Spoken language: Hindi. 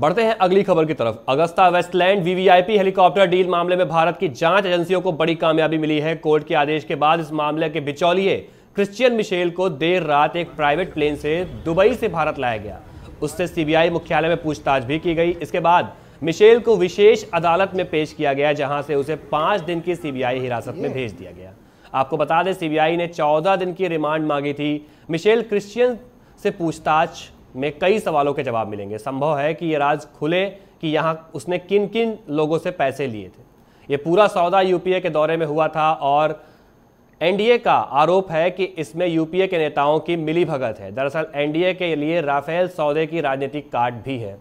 बढ़ते हैं अगली खबर की तरफ AgustaWestland VVIP helicopter deal मामले में भारत की जांच एजेंसियों को बड़ी कामयाबी मिली है कोर्ट के आदेश के बाद इस मामले के बिचौलिए क्रिश्चियन मिशेल को देर रात एक प्राइवेट प्लेन से दुबई से भारत लाया गया उससे सीबीआई मुख्यालय में पूछताछ भी की गई इसके बाद मिशेल को विशेष अदालत में पेश किया गया जहां से उसे पांच दिन की सीबीआई हिरासत में भेज दिया गया आपको बता दें सीबीआई ने चौदह दिन की रिमांड मांगी थी मिशेल क्रिश्चियन से पूछताछ में कई सवालों के जवाब मिलेंगे संभव है कि ये राज खुले कि यहाँ उसने किन किन लोगों से पैसे लिए थे ये पूरा सौदा यूपीए के दौरे में हुआ था और एनडीए का आरोप है कि इसमें यूपीए के नेताओं की मिली भगत है दरअसल एनडीए के लिए राफेल सौदे की राजनीतिक कार्ड भी है